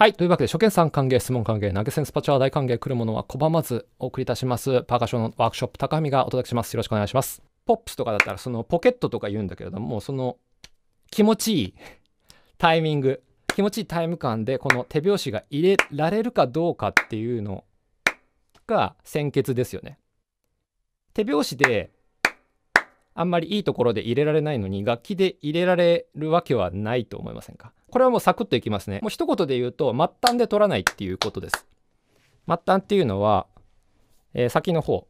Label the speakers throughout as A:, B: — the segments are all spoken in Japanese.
A: はい。というわけで、初見さん歓迎、質問歓迎、投げ銭スパチャー大歓迎、来るものは拒まずお送りいたします。パーカッションのワークショップ、高見がお届けします。よろしくお願いします。ポップスとかだったら、そのポケットとか言うんだけれども、その気持ちいいタイミング、気持ちいいタイム感で、この手拍子が入れられるかどうかっていうのが先決ですよね。手拍子であんまりいいところで入れられないのに楽器で入れられるわけはないと思いませんかこれはもうサクッといきますね。もう一言で言うと末端で取らないっていうことです。末端っていうのは、えー、先の方、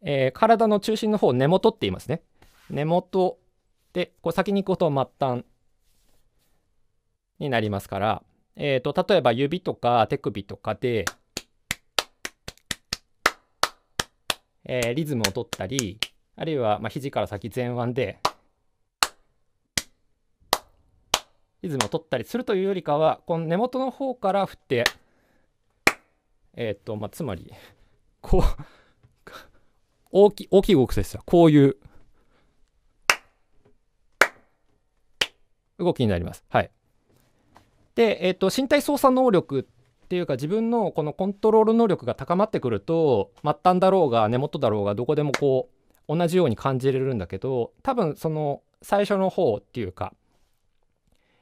A: えー、体の中心の方根元って言いますね。根元でこう先に行くと末端になりますから、えーと、と例えば指とか手首とかでえー、リズムを取ったりあるいは、まあ、肘から先前腕でリズムを取ったりするというよりかはこの根元の方から振ってえっ、ー、とまあつまりこう大き大きい動きですよこういう動きになります。はい、で、えーと身体操作能力っていうか自分のこのコントロール能力が高まってくると末端だろうが根元だろうがどこでもこう同じように感じれるんだけど多分その最初の方っていうか、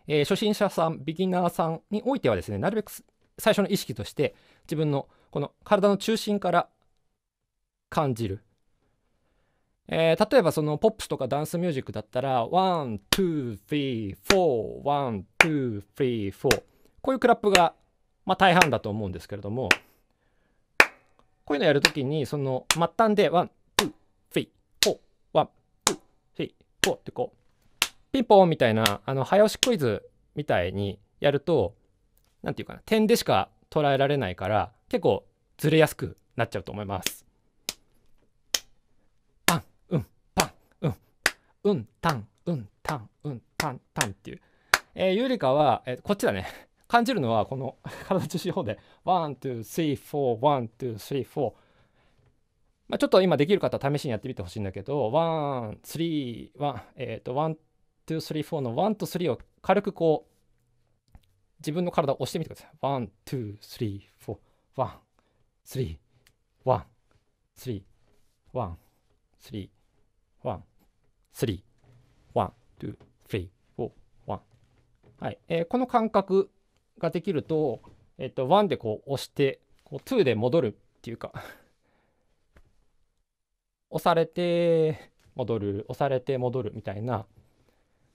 A: えー、初心者さんビギナーさんにおいてはですねなるべく最初の意識として自分のこの体の中心から感じる、えー、例えばそのポップスとかダンスミュージックだったらワン・ツー・スリー・フォーワン・ツー・スリー・フォーこういうクラップが、まあ、大半だと思うんですけれどもこういうのやるときにその末端でワンへい、ってこう、ピンポンみたいな、あの、早押しクイズみたいにやると、何て言うかな、点でしか捉えられないから、結構ずれやすくなっちゃうと思います。パン、うん、パン、うん、うん、タン、うん、タン、うん、タン、タンっていう。えー、よりかは、えー、こっちだね。感じるのはこの体中心方で、ワン、ツー、スリー、フォー、ワン、ツー、スリー、フォー、まあ、ちょっと今できる方試しにやってみてほしいんだけど、ワン、スリー、ワン、えっ、ー、と、ワン、ツー、スリー、フォーのワンとスリーを軽くこう、自分の体を押してみてください。ワン、ツー、スリー、フォー、ワン、スリー、ワン、スリー、ワン、スリー、ワン、スリー、ワン、ツー、スリー、フォー、ワン。はい、えー、この感覚ができると、えっ、ー、と、ワンでこう押して、こう、ツーで戻るっていうか押されて戻る押されて戻るみたいな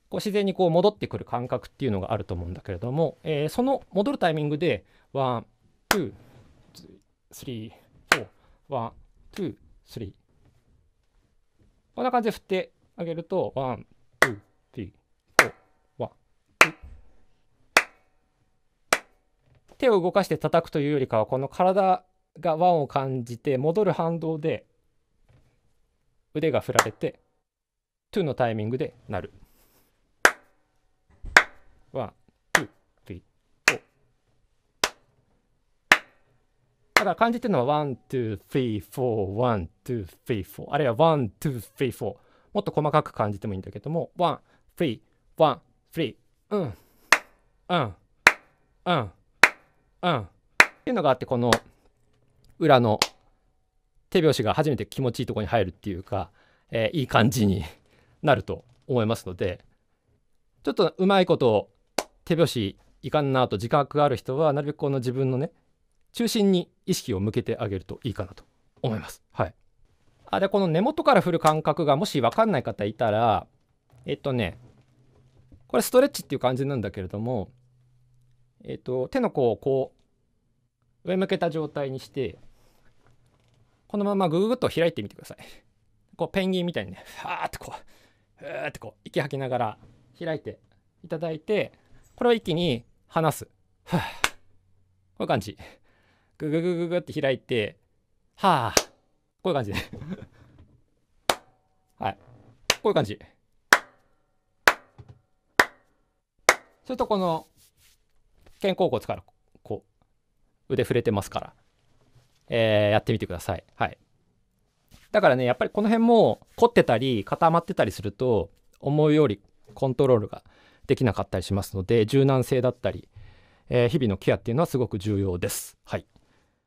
A: こう自然にこう戻ってくる感覚っていうのがあると思うんだけれども、えー、その戻るタイミングでワンツースリーフォーワンツースリーこんな感じで振ってあげるとワンツースリー手を動かして叩くというよりかはこの体が和を感じて戻る反動で腕が振られて2のタイミングでなる。ワン、ツー、スリー、フォー。ただ感じてるのはワン、ツー、スリー、フォー、ワン、ツー、スリー、フォー。あるいはワン、ツー、スリー、フォー。もっと細かく感じてもいいんだけども、ワン、スリー、ワン、スリー、うん、うん、うん、うん。っていうのがあって、この裏の手拍子が初めて気持ちいいとこに入るっていうか、えー、いい感じに なると思いますのでちょっとうまいこと手拍子いかんなと自覚がある人はなるべくこの自分のね中心に意識を向けてあげるといいかなと思います。はい、あでこの根元から振る感覚がもし分かんない方いたらえっとねこれストレッチっていう感じなんだけれどもえっと手の甲をこう上向けた状態にしてこのままググっと開いてみてください。こうペンギンみたいにね、ふわーってこう、ふーってこう、息吐きながら開いていただいて、これを一気に離す。ふーこういう感じ。ググググぐって開いて、はぁ。こういう感じで はい。こういう感じ。それとこの肩甲骨からこう腕触れてますからえー、やってみてください。はい。だからね、やっぱりこの辺も凝ってたり固まってたりすると思うよりコントロールができなかったりしますので柔軟性だったり、えー、日々のケアっていうのはすごく重要です。はい。